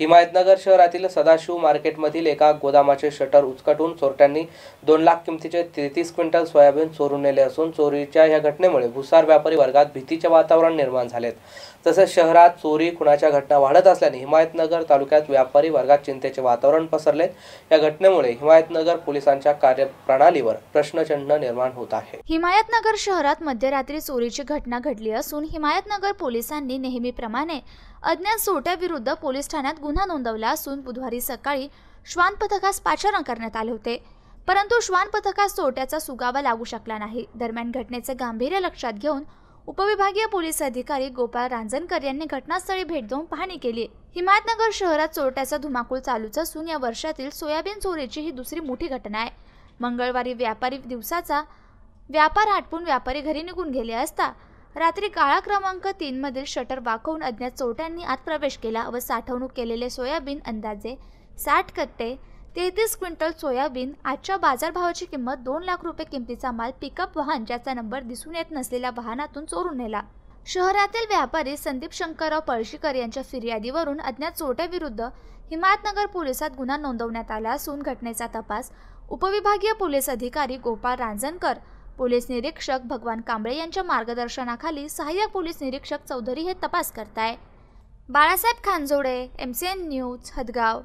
हिमायतनगर शहरातील सदाशिव मार्केटमधील एका गोदामाचे शटर उचकटून चोरट्यांनी दोन लाख किमतीचे तेहतीस क्विंटल सोयाबीन चोरून नेले असून चोरीच्या या घटनेमुळे भुसार व्यापारी वर्गात भीतीचे वातावरण निर्माण झालेत तसेच शहरात चोरी खुणाच्या घटना वाढत असल्याने हिमायतनगर तालुक्यात व्यापारी वर्गात चिंतेचे वातावरण पसरले या घटनेमुळे हिमायतनगर पोलिसांच्या कार्यप्रणालीवर प्रश्नचिन्ह निर्माण होत आहे हिमायतनगर शहरात मध्यरात्री चोरीची घटना घडली असून हिमायतनगर पोलिसांनी नेहमीप्रमाणे अज्ञात सोट्याविरुद्ध पोलीस ठाण्यात गुन्हा नोंदवला असून बुधवारी सकाळी श्वान पथकास पाचारण करण्यात आले होते परंतु श्वान पथकास चोरट्याचा सुगावा लागू शकला नाही दरम्यान घटनेचे गांभीर्य लक्षात घेऊन उपविभागीय पोलीस अधिकारी गोपाळ रांजणकर यांनी घटनास्थळी भेट देऊन पाहणी केली हिमायतनगर शहरात चोरट्याचा धुमाकूळ चालूच असून या वर्षातील सोयाबीन चोरीची ही दुसरी मोठी घटना आहे मंगळवारी व्यापारी दिवसाचा व्यापार आटपून व्यापारी घरी निघून गेले असता रात्री काळा क्रमांक मधील शटर वाकवून अज्ञात चोरट्यांनी आत प्रवेश केला व साठवणूक केलेले सोयाबीन अंदाजे साठ कट्टे तेहतीस क्विंटल सोयाबीन आजच्या बाजारभावाची किंमत दोन लाख रुपये किमतीचा माल पिकअप वाहन ज्याचा नंबर दिसून येत नसलेल्या वाहनातून चोरून नेला शहरातील व्यापारी संदीप शंकरराव पळशीकर यांच्या फिर्यादीवरून अज्ञात चोरट्याविरुद्ध हिमायतनगर पोलिसात गुन्हा नोंदवण्यात आला असून घटनेचा तपास उपविभागीय पोलीस अधिकारी गोपाळ रांजणकर पोलीस निरीक्षक भगवान कांबळे यांच्या मार्गदर्शनाखाली सहाय्यक पोलीस निरीक्षक चौधरी हे तपास करताय Balasaheb Khanjode M C N news Hadgaon